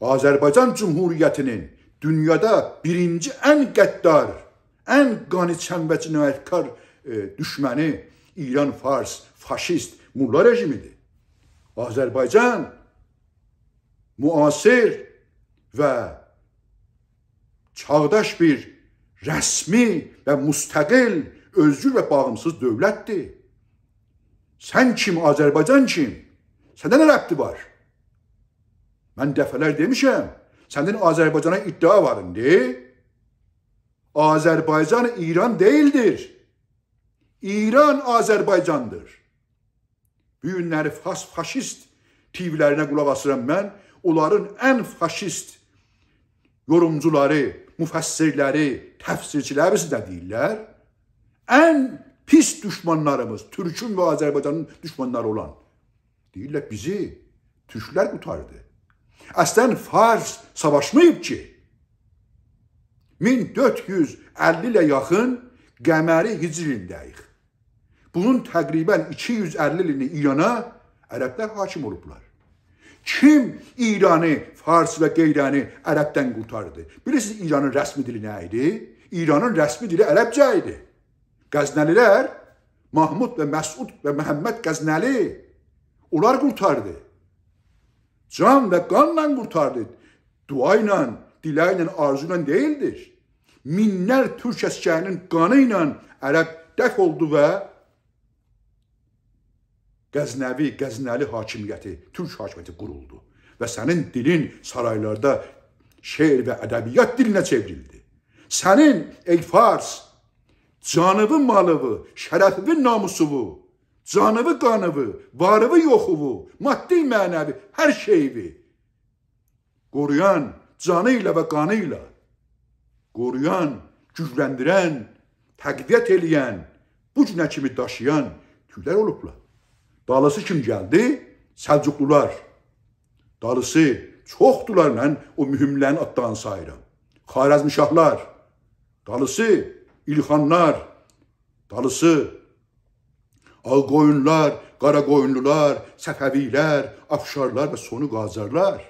Azərbaycan Cümhuriyyətinin dünyada birinci ən qəddar, ən qaniçən və cinayətkar e, düşməni İran fars, faşist, mulla rejimidir. Azərbaycan müasir və çağdaş bir rəsmi və müstəqil, özgür və bağımsız dövlətdir. Sən kim, Azərbaycan kim? Səndə nə rəbti var? Mən dəfələr demişəm, sənin Azərbaycana iddia var indi. Azərbaycan İran deyildir. İran Azərbaycandır. Bu günləri fas faşist TV-lərinə qulaq asıram mən. Onların ən faşist yorumcuları, müfəssirləri, təfsirçiləri biz də deyirlər. Ən pis düşmanlarımız, Türkün və Azərbaycanın düşmanları olan deyirlər bizi türklər qutardı. Əslən Fars savaşmayıb ki. 1450 ilə yaxın qəməri hicrindəyik. Bunun təqribən 250 ilini İrana ərəblər hakim olublar. Kim İranı, Fars və qeyrəni ərəbdən qurtardı? Bilirsiniz İranın rəsmi dili nə idi? İranın rəsmi dili ərəbcə idi. Qəznəlilər Mahmud və Məsud və Məhəmməd Qəznəli onlar qurtardı. Can ve kanla kurtardı. Duayla, dilayla, arzuyla değildir. Minler Türk əsgərinin qanı ilə Ərəb dəf oldu və Qəznəvi, Qəznəli hakimiyyəti, Türk hakimiyyəti quruldu. Və sənin dilin saraylarda şeir və ədəbiyyat dilinə çevrildi. Sənin ey Fars, canıvı malıvı, şərəfvi namusuvu, Canıvı qanıvı, varıvı yoxuvu, maddi mənəvi, hər şeyvi qoruyan, canı ilə və qanı ilə qoruyan, gücləndirən, təqviyyət eləyən, bu günə kimi daşıyan türklər olublar. Dalısı kim gəldi? Səlcuqlular. Dalısı çoxdularla o mühümlərin addan sayıram. Xarəzmişahlar, dalısı İlxanlar, dalısı Alqoyunlar, Qaraqoyunlular, Səfəvilər, Afşarlar və sonu Qacarlar